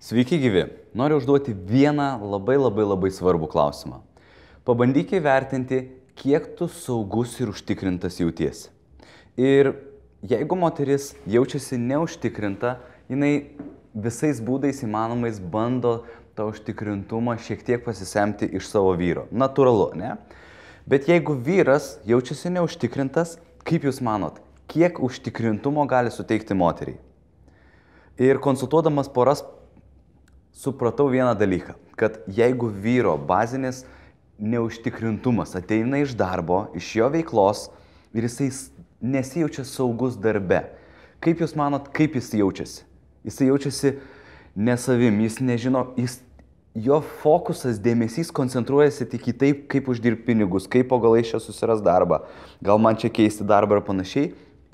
Sveiki gyvi, noriu užduoti vieną labai labai labai svarbų klausimą. Pabandyk įvertinti, kiek tu saugus ir užtikrintas jautiesi. Ir jeigu moteris jaučiasi neužtikrinta, jinai visais būdais įmanomais bando tą užtikrintumą šiek tiek pasisemti iš savo vyro. Natūralu, ne? Bet jeigu vyras jaučiasi neužtikrintas, kaip jūs manot, kiek užtikrintumo gali suteikti moteriai? Ir konsultuodamas poras supratau vieną dalyką, kad jeigu vyro bazinis neužtikrintumas ateina iš darbo, iš jo veiklos ir jisai nesijaučia saugus darbe, kaip jūs manot, kaip jis jaučiasi? Jis jaučiasi nesavim, jis nežino, jis, jo fokusas, dėmesys koncentruojasi tik į tai, kaip uždirbti pinigus, kaip po galai čia susiras darbą, gal man čia keisti darbą ir panašiai.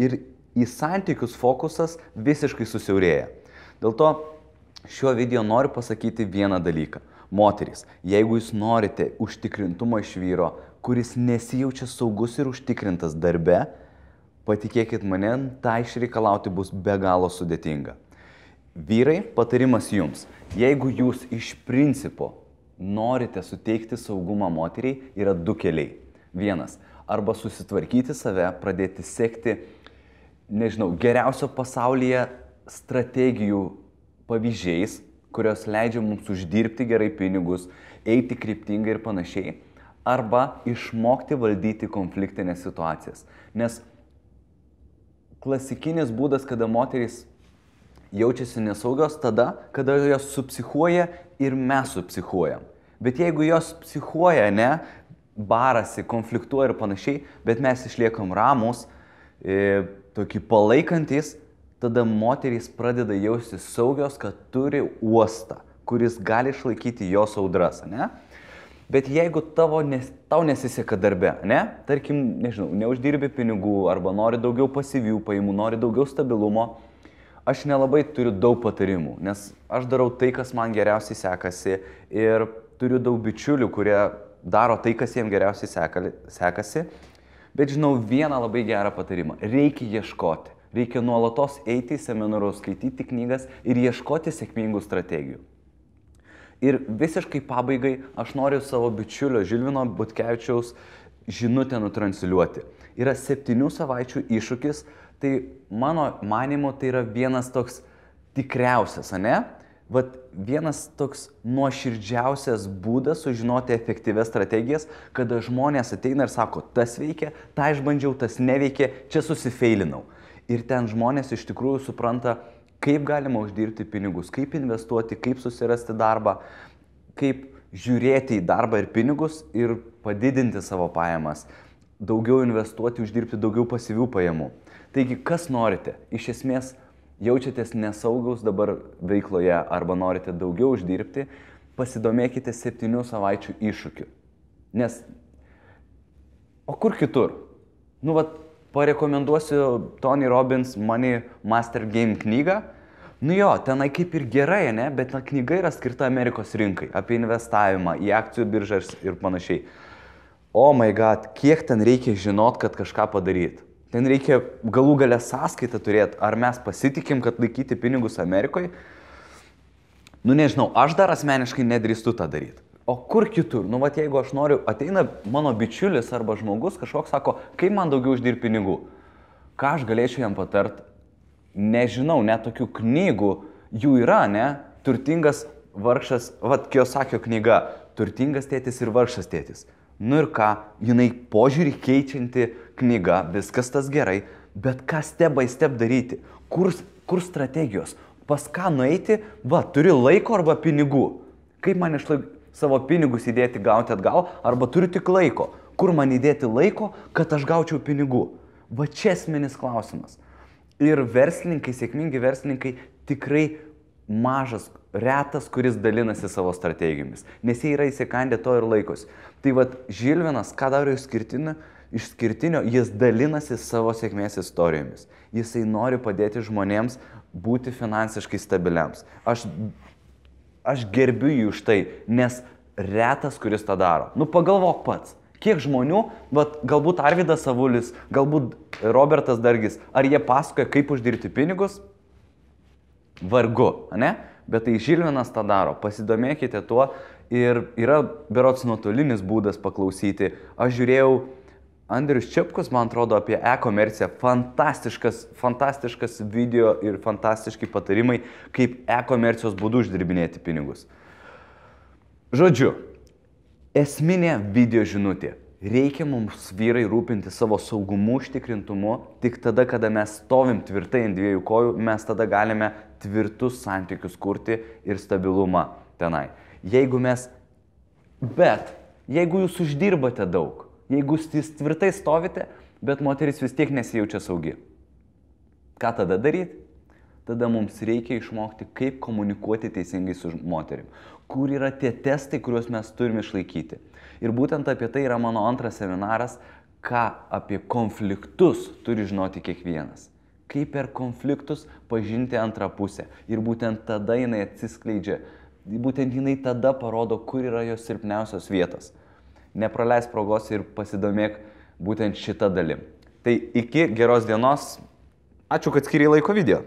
Ir į santykius fokusas visiškai susiaurėja. Dėl to Šiuo video noriu pasakyti vieną dalyką. Moterys, jeigu jūs norite užtikrintumo iš vyro, kuris nesijaučia saugus ir užtikrintas darbe, patikėkit manim, tą išreikalauti bus be galo sudėtinga. Vyrai, patarimas jums, jeigu jūs iš principo norite suteikti saugumą moteriai, yra du keliai. Vienas, arba susitvarkyti save, pradėti sekti, nežinau, geriausio pasaulyje strategijų pavyzdžiais, kurios leidžia mums uždirbti gerai pinigus, eiti kryptingai ir panašiai, arba išmokti valdyti konfliktinės situacijas. Nes klasikinis būdas, kada moterys jaučiasi nesaugios tada, kada jos supsichuoja ir mes supsichuojam. Bet jeigu jos psichuoja, ne, barasi, konfliktuoja ir panašiai, bet mes išliekam ramus, e, tokį palaikantis, tada moterys pradeda jausti saugios, kad turi uostą, kuris gali išlaikyti jos audras, ne? Bet jeigu tavo nes, tau nesiseka darbe, ne? Tarkim, nežinau, neuždirbi pinigų arba nori daugiau pasyvių pajamų, nori daugiau stabilumo, aš nelabai turiu daug patarimų, nes aš darau tai, kas man geriausiai sekasi ir turiu daug bičiulių, kurie daro tai, kas jiems geriausiai sekali, sekasi. Bet žinau vieną labai gerą patarimą - reikia ieškoti. Reikia nuolatos eiti į seminarus, skaityti knygas ir ieškoti sėkmingų strategijų. Ir visiškai pabaigai aš noriu savo bičiulio Žilvino Butkevičiaus žinutę nutransliuoti. Yra septynių savaičių iššūkis, tai mano manimo tai yra vienas toks tikriausias, ne? Vat vienas toks nuoširdžiausias būdas sužinoti efektyves strategijas, kada žmonės ateina ir sako, tas veikia, tą išbandžiau, tas neveikia, čia susifeilinau ir ten žmonės iš tikrųjų supranta, kaip galima uždirbti pinigus, kaip investuoti, kaip susirasti darbą, kaip žiūrėti į darbą ir pinigus ir padidinti savo pajamas, daugiau investuoti, uždirbti daugiau pasyvių pajamų. Taigi, kas norite? Iš esmės, jaučiatės nesaugus dabar veikloje arba norite daugiau uždirbti, pasidomėkite septynių savaičių iššūkiu. Nes, o kur kitur? Nu, vat, parekomenduosiu Tony Robbins Money Master Game knygą. Nu jo, tenai kaip ir gerai, ne, bet ta knyga yra skirta Amerikos rinkai, apie investavimą į akcijų biržas ir panašiai. O oh my god, kiek ten reikia žinot, kad kažką padaryt. Ten reikia galų galę sąskaitą turėti, ar mes pasitikim, kad laikyti pinigus Amerikoje. Nu nežinau, aš dar asmeniškai nedrįstu tą daryti o kur kitur? Nu, va, jeigu aš noriu, ateina mano bičiulis arba žmogus, kažkoks sako, kaip man daugiau uždirbti pinigų. Ką aš galėčiau jam patart? Nežinau, net tokių knygų jų yra, ne? Turtingas vargšas, va, Kiosakio knyga, turtingas tėtis ir vargšas tėtis. Nu ir ką, jinai požiūrį keičianti knyga, viskas tas gerai, bet ką stebai step daryti, kur, kur strategijos, pas ką nueiti, va, turi laiko arba pinigų. Kaip man išlaik, savo pinigus įdėti, gauti atgal, arba turiu tik laiko. Kur man įdėti laiko, kad aš gaučiau pinigų? Va čia esminis klausimas. Ir verslininkai, sėkmingi verslininkai tikrai mažas, retas, kuris dalinasi savo strategijomis, nes jie yra įsikandę to ir laikos. Tai vad Žilvinas, ką daro išskirtinio, išskirtinio, jis dalinasi savo sėkmės istorijomis. Jisai nori padėti žmonėms būti finansiškai stabiliams. Aš Aš gerbiu jį už tai, nes retas, kuris tą daro. Nu pagalvok pats, kiek žmonių, vat, galbūt Arvidas Savulis, galbūt Robertas Dargis, ar jie pasakoja, kaip uždirbti pinigus? Vargu, ne? Bet tai Žilvinas tą daro, pasidomėkite tuo ir yra berots nuotolinis būdas paklausyti. Aš žiūrėjau Andrius Čiapkus, man atrodo, apie e-komerciją. Fantastiškas, fantastiškas video ir fantastiški patarimai, kaip e-komercijos būdu uždirbinėti pinigus. Žodžiu, esminė video žinutė. Reikia mums vyrai rūpinti savo saugumu, užtikrintumu, tik tada, kada mes stovim tvirtai ant dviejų kojų, mes tada galime tvirtus santykius kurti ir stabilumą tenai. Jeigu mes... Bet, jeigu jūs uždirbate daug, Jeigu jūs tvirtai stovite, bet moteris vis tiek nesijaučia saugi. Ką tada daryti? Tada mums reikia išmokti, kaip komunikuoti teisingai su moterim. Kur yra tie testai, kuriuos mes turime išlaikyti. Ir būtent apie tai yra mano antras seminaras, ką apie konfliktus turi žinoti kiekvienas kaip per konfliktus pažinti antrą pusę. Ir būtent tada jinai atsiskleidžia, būtent jinai tada parodo, kur yra jos silpniausios vietos nepraleis progos ir pasidomėk būtent šitą dalį. Tai iki geros dienos, ačiū, kad skiriai laiko video.